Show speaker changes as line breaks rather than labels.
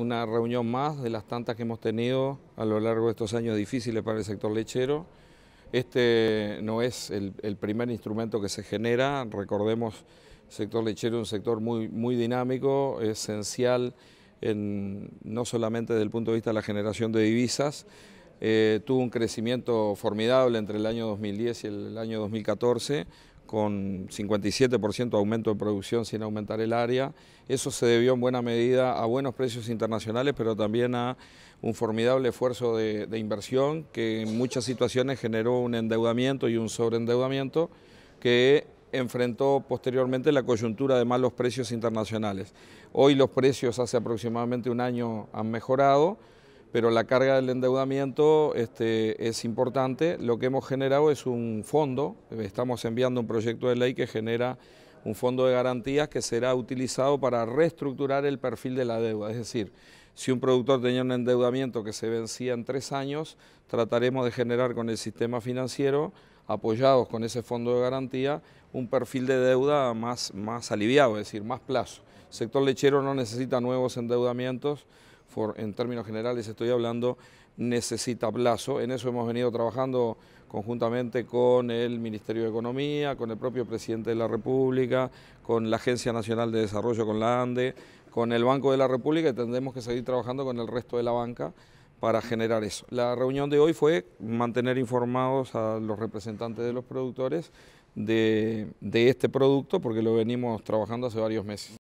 una reunión más de las tantas que hemos tenido a lo largo de estos años difíciles para el sector lechero. Este no es el, primer instrumento que se genera, recordemos, el sector lechero es un sector muy, muy dinámico, esencial en, no solamente desde el punto de vista de la generación de divisas, eh, tuvo un crecimiento formidable entre el año 2010 y el año 2014, con 57% aumento de producción sin aumentar el área. Eso se debió en buena medida a buenos precios internacionales, pero también a un formidable esfuerzo de, de inversión que en muchas situaciones generó un endeudamiento y un sobreendeudamiento que enfrentó posteriormente la coyuntura de malos precios internacionales. Hoy los precios hace aproximadamente un año han mejorado, pero la carga del endeudamiento este, es importante. Lo que hemos generado es un fondo, estamos enviando un proyecto de ley que genera un fondo de garantías que será utilizado para reestructurar el perfil de la deuda. Es decir, si un productor tenía un endeudamiento que se vencía en tres años, trataremos de generar con el sistema financiero, apoyados con ese fondo de garantía, un perfil de deuda más, más aliviado, es decir, más plazo. El sector lechero no necesita nuevos endeudamientos en términos generales estoy hablando, necesita plazo. En eso hemos venido trabajando conjuntamente con el Ministerio de Economía, con el propio Presidente de la República, con la Agencia Nacional de Desarrollo, con la ANDE, con el Banco de la República y tendremos que seguir trabajando con el resto de la banca para generar eso. La reunión de hoy fue mantener informados a los representantes de los productores de este producto porque lo venimos trabajando hace varios meses.